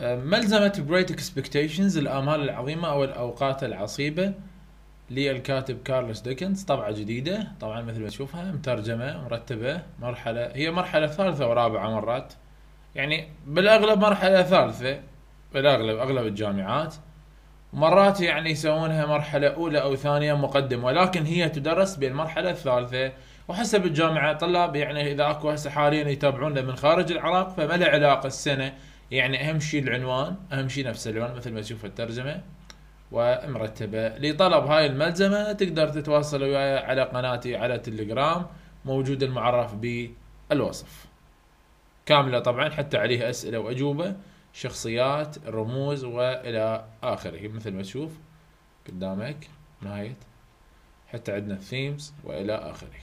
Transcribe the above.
ملزمة Great Expectations الآمال العظيمة أو الأوقات العصيبة للكاتب كارلوس ديكنز طبعة جديدة طبعا مثل ما تشوفها مترجمة مرتبة مرحلة هي مرحلة ثالثة ورابعة مرات يعني بالأغلب مرحلة ثالثة بالأغلب أغلب الجامعات مرات يعني يسوونها مرحلة أولى أو ثانية مقدمة ولكن هي تدرس بالمرحلة الثالثة وحسب الجامعة طلاب يعني إذا أكو هسه حاليا يتابعونا من خارج العراق فما له علاقة السنة يعني اهم شيء العنوان اهم شيء نفس العنوان مثل ما تشوف الترجمه ومرتبه لطلب هاي الملزمه تقدر تتواصل وياي على قناتي على تليجرام موجود المعرف بالوصف كامله طبعا حتى عليها اسئله واجوبه شخصيات رموز والى اخره مثل ما تشوف قدامك نهايه حتى عندنا الثيمز والى اخره